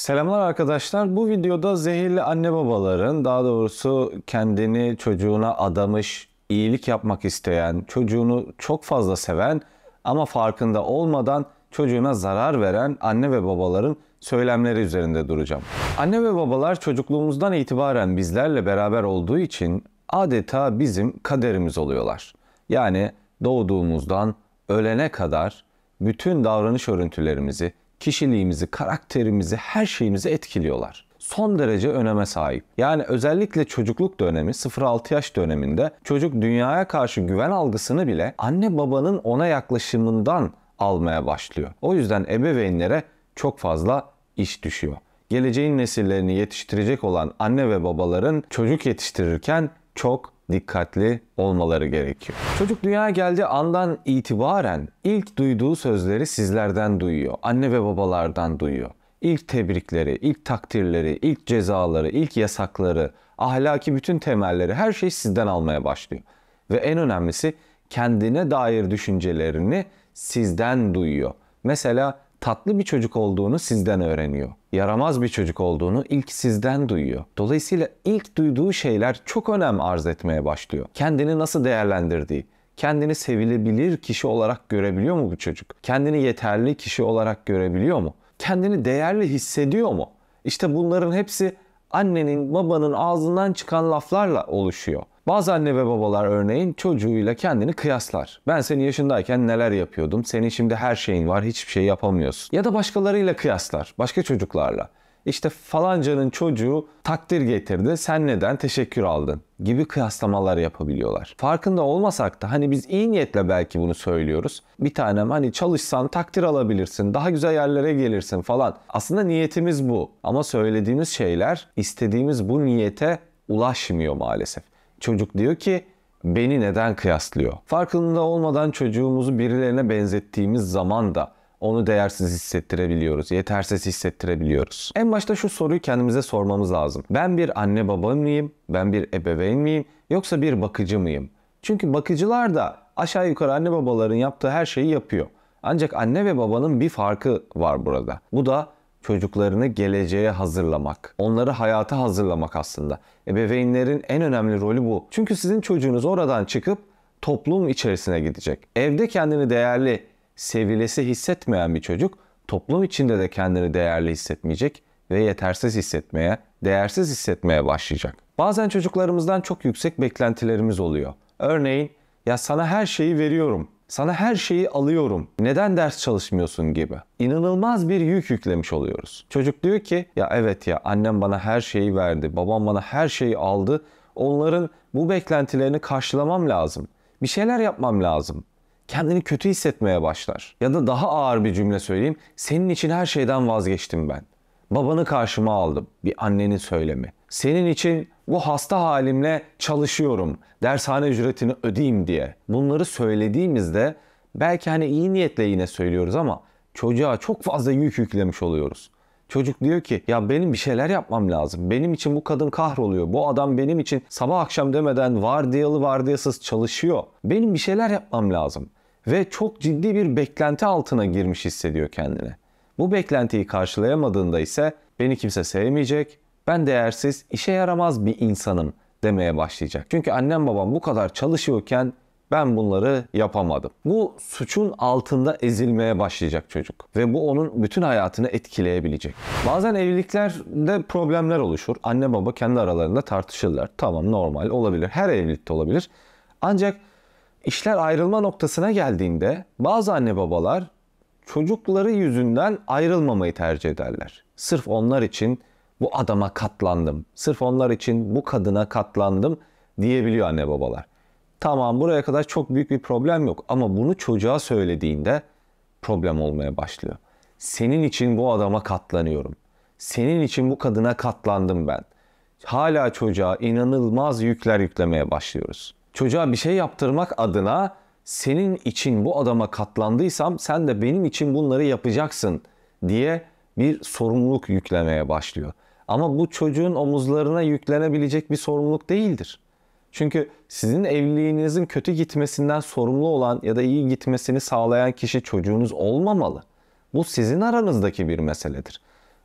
Selamlar arkadaşlar. Bu videoda zehirli anne babaların daha doğrusu kendini çocuğuna adamış, iyilik yapmak isteyen, çocuğunu çok fazla seven ama farkında olmadan çocuğuna zarar veren anne ve babaların söylemleri üzerinde duracağım. Anne ve babalar çocukluğumuzdan itibaren bizlerle beraber olduğu için adeta bizim kaderimiz oluyorlar. Yani doğduğumuzdan ölene kadar bütün davranış örüntülerimizi, kişiliğimizi, karakterimizi, her şeyimizi etkiliyorlar son derece öneme sahip. Yani özellikle çocukluk dönemi 0-6 yaş döneminde çocuk dünyaya karşı güven algısını bile anne babanın ona yaklaşımından almaya başlıyor. O yüzden ebeveynlere çok fazla iş düşüyor. Geleceğin nesillerini yetiştirecek olan anne ve babaların çocuk yetiştirirken çok dikkatli olmaları gerekiyor. Çocuk dünyaya geldiği andan itibaren ilk duyduğu sözleri sizlerden duyuyor. Anne ve babalardan duyuyor. İlk tebrikleri, ilk takdirleri, ilk cezaları, ilk yasakları, ahlaki bütün temelleri her şey sizden almaya başlıyor. Ve en önemlisi kendine dair düşüncelerini sizden duyuyor. Mesela tatlı bir çocuk olduğunu sizden öğreniyor. Yaramaz bir çocuk olduğunu ilk sizden duyuyor. Dolayısıyla ilk duyduğu şeyler çok önem arz etmeye başlıyor. Kendini nasıl değerlendirdiği, kendini sevilebilir kişi olarak görebiliyor mu bu çocuk? Kendini yeterli kişi olarak görebiliyor mu? Kendini değerli hissediyor mu? İşte bunların hepsi annenin, babanın ağzından çıkan laflarla oluşuyor. Bazı anne ve babalar örneğin çocuğuyla kendini kıyaslar. Ben senin yaşındayken neler yapıyordum? Senin şimdi her şeyin var, hiçbir şey yapamıyorsun. Ya da başkalarıyla kıyaslar, başka çocuklarla. İşte falancanın çocuğu takdir getirdi, sen neden teşekkür aldın gibi kıyaslamalar yapabiliyorlar. Farkında olmasak da hani biz iyi niyetle belki bunu söylüyoruz. Bir tanem hani çalışsan takdir alabilirsin, daha güzel yerlere gelirsin falan. Aslında niyetimiz bu ama söylediğimiz şeyler istediğimiz bu niyete ulaşmıyor maalesef. Çocuk diyor ki beni neden kıyaslıyor? Farkında olmadan çocuğumuzu birilerine benzettiğimiz zaman da onu değersiz hissettirebiliyoruz, yetersiz hissettirebiliyoruz. En başta şu soruyu kendimize sormamız lazım. Ben bir anne baba mıyım? Ben bir ebeveyn miyim? Yoksa bir bakıcı mıyım? Çünkü bakıcılar da aşağı yukarı anne babaların yaptığı her şeyi yapıyor. Ancak anne ve babanın bir farkı var burada. Bu da çocuklarını geleceğe hazırlamak. Onları hayata hazırlamak aslında. Ebeveynlerin en önemli rolü bu. Çünkü sizin çocuğunuz oradan çıkıp toplum içerisine gidecek. Evde kendini değerli, sevilesi hissetmeyen bir çocuk toplum içinde de kendini değerli hissetmeyecek ve yetersiz hissetmeye, değersiz hissetmeye başlayacak. Bazen çocuklarımızdan çok yüksek beklentilerimiz oluyor. Örneğin ya sana her şeyi veriyorum sana her şeyi alıyorum. Neden ders çalışmıyorsun gibi. İnanılmaz bir yük yüklemiş oluyoruz. Çocuk diyor ki ya evet ya annem bana her şeyi verdi. Babam bana her şeyi aldı. Onların bu beklentilerini karşılamam lazım. Bir şeyler yapmam lazım kendini kötü hissetmeye başlar. Ya da daha ağır bir cümle söyleyeyim. Senin için her şeyden vazgeçtim ben. Babanı karşıma aldım. Bir annenin söylemi. Senin için bu hasta halimle çalışıyorum, dershane ücretini ödeyeyim diye. Bunları söylediğimizde belki hani iyi niyetle yine söylüyoruz ama çocuğa çok fazla yük yüklemiş oluyoruz. Çocuk diyor ki ya benim bir şeyler yapmam lazım. Benim için bu kadın kahroluyor. Bu adam benim için sabah akşam demeden vardiyalı vardiyasız çalışıyor. Benim bir şeyler yapmam lazım. Ve çok ciddi bir beklenti altına girmiş hissediyor kendini. Bu beklentiyi karşılayamadığında ise beni kimse sevmeyecek, ben değersiz, işe yaramaz bir insanım demeye başlayacak. Çünkü annem babam bu kadar çalışıyorken ben bunları yapamadım. Bu suçun altında ezilmeye başlayacak çocuk ve bu onun bütün hayatını etkileyebilecek. Bazen evliliklerde problemler oluşur. Anne baba kendi aralarında tartışırlar. Tamam normal olabilir. Her evlilikte olabilir. Ancak işler ayrılma noktasına geldiğinde bazı anne babalar çocukları yüzünden ayrılmamayı tercih ederler. Sırf onlar için bu adama katlandım. Sırf onlar için bu kadına katlandım diyebiliyor anne babalar. Tamam buraya kadar çok büyük bir problem yok ama bunu çocuğa söylediğinde problem olmaya başlıyor. Senin için bu adama katlanıyorum. Senin için bu kadına katlandım ben. Hala çocuğa inanılmaz yükler yüklemeye başlıyoruz. Çocuğa bir şey yaptırmak adına senin için bu adama katlandıysam sen de benim için bunları yapacaksın diye bir sorumluluk yüklemeye başlıyor. Ama bu çocuğun omuzlarına yüklenebilecek bir sorumluluk değildir. Çünkü sizin evliliğinizin kötü gitmesinden sorumlu olan ya da iyi gitmesini sağlayan kişi çocuğunuz olmamalı. Bu sizin aranızdaki bir meseledir.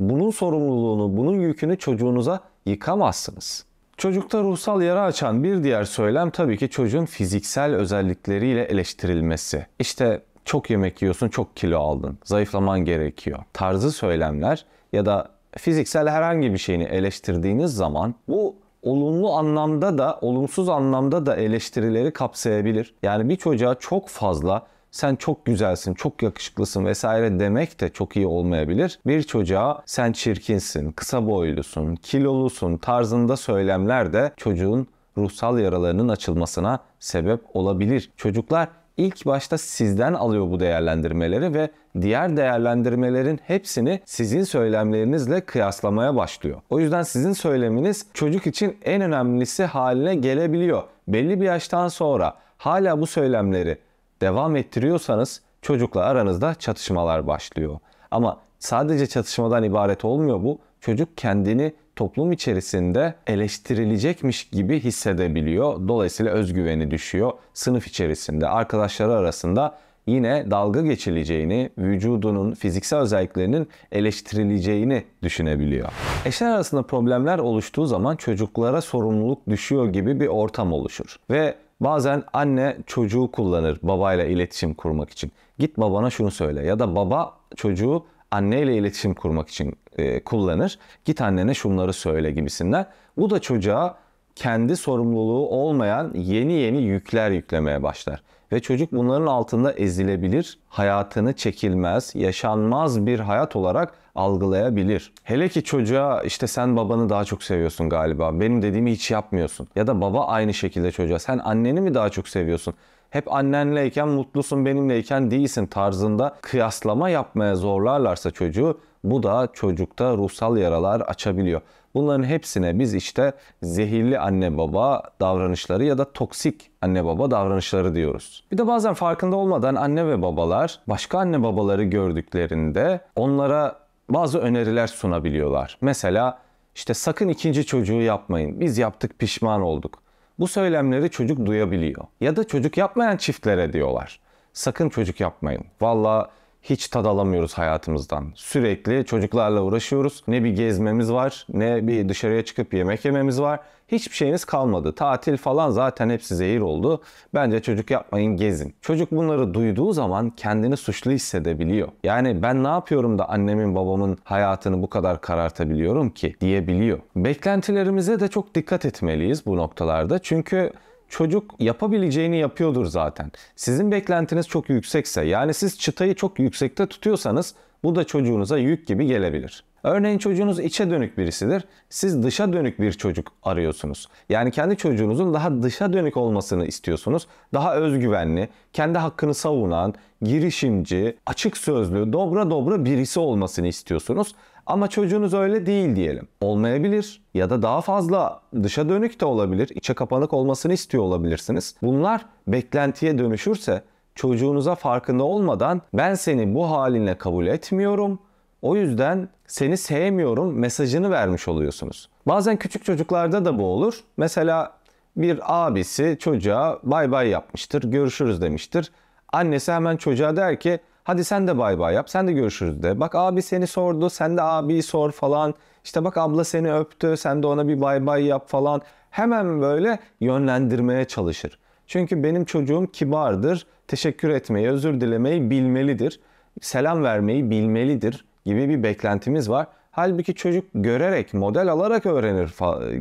Bunun sorumluluğunu, bunun yükünü çocuğunuza yıkamazsınız. Çocukta ruhsal yara açan bir diğer söylem tabii ki çocuğun fiziksel özellikleriyle eleştirilmesi. İşte çok yemek yiyorsun, çok kilo aldın, zayıflaman gerekiyor. Tarzı söylemler ya da fiziksel herhangi bir şeyini eleştirdiğiniz zaman bu olumlu anlamda da olumsuz anlamda da eleştirileri kapsayabilir. Yani bir çocuğa çok fazla sen çok güzelsin, çok yakışıklısın vesaire demek de çok iyi olmayabilir. Bir çocuğa sen çirkinsin, kısa boylusun, kilolusun tarzında söylemler de çocuğun ruhsal yaralarının açılmasına sebep olabilir. Çocuklar ilk başta sizden alıyor bu değerlendirmeleri ve diğer değerlendirmelerin hepsini sizin söylemlerinizle kıyaslamaya başlıyor. O yüzden sizin söyleminiz çocuk için en önemlisi haline gelebiliyor. Belli bir yaştan sonra hala bu söylemleri devam ettiriyorsanız çocukla aranızda çatışmalar başlıyor. Ama sadece çatışmadan ibaret olmuyor bu. Çocuk kendini toplum içerisinde eleştirilecekmiş gibi hissedebiliyor. Dolayısıyla özgüveni düşüyor. Sınıf içerisinde, arkadaşları arasında yine dalga geçileceğini, vücudunun fiziksel özelliklerinin eleştirileceğini düşünebiliyor. Eşler arasında problemler oluştuğu zaman çocuklara sorumluluk düşüyor gibi bir ortam oluşur. Ve Bazen anne çocuğu kullanır babayla iletişim kurmak için. Git babana şunu söyle ya da baba çocuğu anneyle iletişim kurmak için e, kullanır. Git annene şunları söyle gibisinden. Bu da çocuğa kendi sorumluluğu olmayan yeni yeni yükler yüklemeye başlar. Ve çocuk bunların altında ezilebilir, hayatını çekilmez, yaşanmaz bir hayat olarak algılayabilir. Hele ki çocuğa işte sen babanı daha çok seviyorsun galiba, benim dediğimi hiç yapmıyorsun. Ya da baba aynı şekilde çocuğa sen anneni mi daha çok seviyorsun? hep annenleyken mutlusun benimleyken değilsin tarzında kıyaslama yapmaya zorlarlarsa çocuğu bu da çocukta ruhsal yaralar açabiliyor. Bunların hepsine biz işte zehirli anne baba davranışları ya da toksik anne baba davranışları diyoruz. Bir de bazen farkında olmadan anne ve babalar başka anne babaları gördüklerinde onlara bazı öneriler sunabiliyorlar. Mesela işte sakın ikinci çocuğu yapmayın. Biz yaptık pişman olduk. Bu söylemleri çocuk duyabiliyor. Ya da çocuk yapmayan çiftlere diyorlar. Sakın çocuk yapmayın. Vallahi hiç tad alamıyoruz hayatımızdan. Sürekli çocuklarla uğraşıyoruz. Ne bir gezmemiz var, ne bir dışarıya çıkıp yemek yememiz var. Hiçbir şeyiniz kalmadı. Tatil falan zaten hepsi zehir oldu. Bence çocuk yapmayın gezin. Çocuk bunları duyduğu zaman kendini suçlu hissedebiliyor. Yani ben ne yapıyorum da annemin babamın hayatını bu kadar karartabiliyorum ki diyebiliyor. Beklentilerimize de çok dikkat etmeliyiz bu noktalarda. Çünkü çocuk yapabileceğini yapıyordur zaten. Sizin beklentiniz çok yüksekse yani siz çıtayı çok yüksekte tutuyorsanız bu da çocuğunuza yük gibi gelebilir. Örneğin çocuğunuz içe dönük birisidir. Siz dışa dönük bir çocuk arıyorsunuz. Yani kendi çocuğunuzun daha dışa dönük olmasını istiyorsunuz. Daha özgüvenli, kendi hakkını savunan, girişimci, açık sözlü, dobra dobra birisi olmasını istiyorsunuz. Ama çocuğunuz öyle değil diyelim. Olmayabilir ya da daha fazla dışa dönük de olabilir, içe kapanık olmasını istiyor olabilirsiniz. Bunlar beklentiye dönüşürse çocuğunuza farkında olmadan ben seni bu halinle kabul etmiyorum. O yüzden seni sevmiyorum mesajını vermiş oluyorsunuz. Bazen küçük çocuklarda da bu olur. Mesela bir abisi çocuğa bay bay yapmıştır, görüşürüz demiştir. Annesi hemen çocuğa der ki hadi sen de bay bay yap, sen de görüşürüz de. Bak abi seni sordu, sen de abiyi sor falan. İşte bak abla seni öptü, sen de ona bir bay bay yap falan. Hemen böyle yönlendirmeye çalışır. Çünkü benim çocuğum kibardır, teşekkür etmeyi, özür dilemeyi bilmelidir, selam vermeyi bilmelidir gibi bir beklentimiz var. Halbuki çocuk görerek, model alarak öğrenir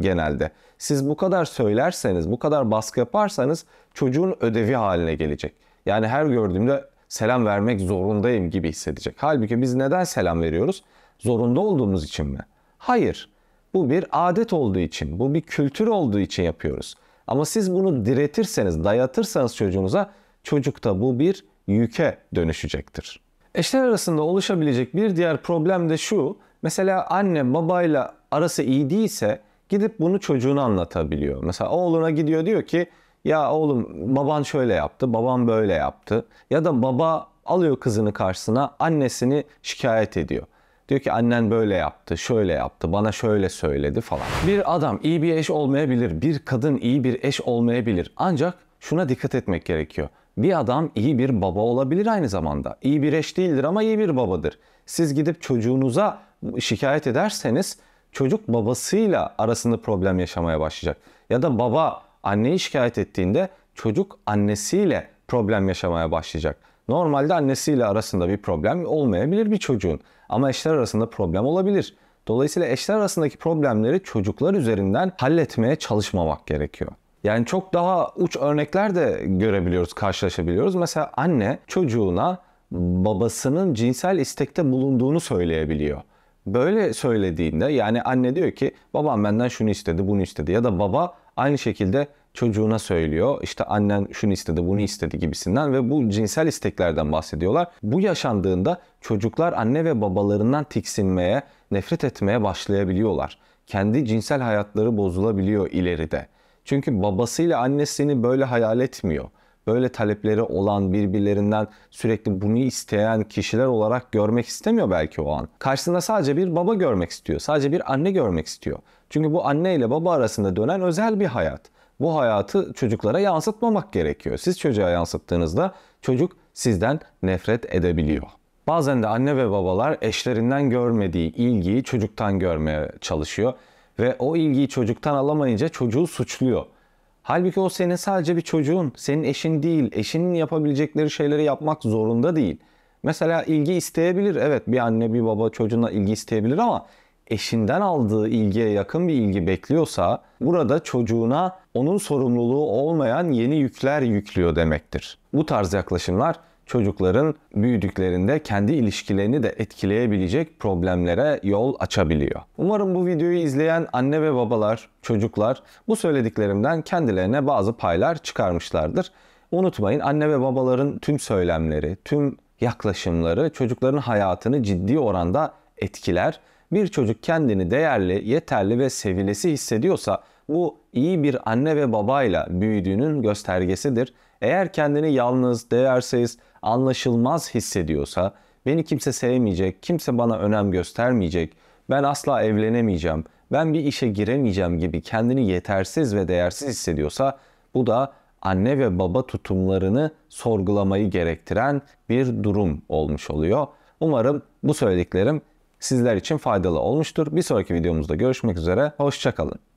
genelde. Siz bu kadar söylerseniz, bu kadar baskı yaparsanız çocuğun ödevi haline gelecek. Yani her gördüğümde selam vermek zorundayım gibi hissedecek. Halbuki biz neden selam veriyoruz? Zorunda olduğumuz için mi? Hayır. Bu bir adet olduğu için, bu bir kültür olduğu için yapıyoruz. Ama siz bunu diretirseniz, dayatırsanız çocuğunuza çocukta bu bir yüke dönüşecektir. Eşler arasında oluşabilecek bir diğer problem de şu. Mesela anne babayla arası iyi değilse gidip bunu çocuğuna anlatabiliyor. Mesela oğluna gidiyor diyor ki ya oğlum baban şöyle yaptı, babam böyle yaptı. Ya da baba alıyor kızını karşısına, annesini şikayet ediyor. Diyor ki annen böyle yaptı, şöyle yaptı, bana şöyle söyledi falan. Bir adam iyi bir eş olmayabilir, bir kadın iyi bir eş olmayabilir. Ancak şuna dikkat etmek gerekiyor. Bir adam iyi bir baba olabilir aynı zamanda. İyi bir eş değildir ama iyi bir babadır. Siz gidip çocuğunuza şikayet ederseniz çocuk babasıyla arasında problem yaşamaya başlayacak. Ya da baba anneyi şikayet ettiğinde çocuk annesiyle problem yaşamaya başlayacak. Normalde annesiyle arasında bir problem olmayabilir bir çocuğun ama eşler arasında problem olabilir. Dolayısıyla eşler arasındaki problemleri çocuklar üzerinden halletmeye çalışmamak gerekiyor. Yani çok daha uç örnekler de görebiliyoruz, karşılaşabiliyoruz. Mesela anne çocuğuna babasının cinsel istekte bulunduğunu söyleyebiliyor. Böyle söylediğinde yani anne diyor ki babam benden şunu istedi, bunu istedi ya da baba aynı şekilde çocuğuna söylüyor. İşte annen şunu istedi, bunu istedi gibisinden ve bu cinsel isteklerden bahsediyorlar. Bu yaşandığında çocuklar anne ve babalarından tiksinmeye, nefret etmeye başlayabiliyorlar. Kendi cinsel hayatları bozulabiliyor ileride. Çünkü babasıyla annesini böyle hayal etmiyor. Böyle talepleri olan birbirlerinden sürekli bunu isteyen kişiler olarak görmek istemiyor belki o an. Karşısında sadece bir baba görmek istiyor. Sadece bir anne görmek istiyor. Çünkü bu anne ile baba arasında dönen özel bir hayat bu hayatı çocuklara yansıtmamak gerekiyor. Siz çocuğa yansıttığınızda çocuk sizden nefret edebiliyor. Bazen de anne ve babalar eşlerinden görmediği ilgiyi çocuktan görmeye çalışıyor ve o ilgiyi çocuktan alamayınca çocuğu suçluyor. Halbuki o senin sadece bir çocuğun, senin eşin değil. Eşinin yapabilecekleri şeyleri yapmak zorunda değil. Mesela ilgi isteyebilir. Evet bir anne bir baba çocuğuna ilgi isteyebilir ama eşinden aldığı ilgiye yakın bir ilgi bekliyorsa burada çocuğuna onun sorumluluğu olmayan yeni yükler yüklüyor demektir. Bu tarz yaklaşımlar çocukların büyüdüklerinde kendi ilişkilerini de etkileyebilecek problemlere yol açabiliyor. Umarım bu videoyu izleyen anne ve babalar, çocuklar bu söylediklerimden kendilerine bazı paylar çıkarmışlardır. Unutmayın anne ve babaların tüm söylemleri, tüm yaklaşımları çocukların hayatını ciddi oranda etkiler bir çocuk kendini değerli, yeterli ve sevilesi hissediyorsa bu iyi bir anne ve babayla büyüdüğünün göstergesidir. Eğer kendini yalnız, değersiz, anlaşılmaz hissediyorsa, beni kimse sevmeyecek, kimse bana önem göstermeyecek, ben asla evlenemeyeceğim, ben bir işe giremeyeceğim gibi kendini yetersiz ve değersiz hissediyorsa bu da anne ve baba tutumlarını sorgulamayı gerektiren bir durum olmuş oluyor. Umarım bu söylediklerim sizler için faydalı olmuştur. Bir sonraki videomuzda görüşmek üzere. Hoşçakalın.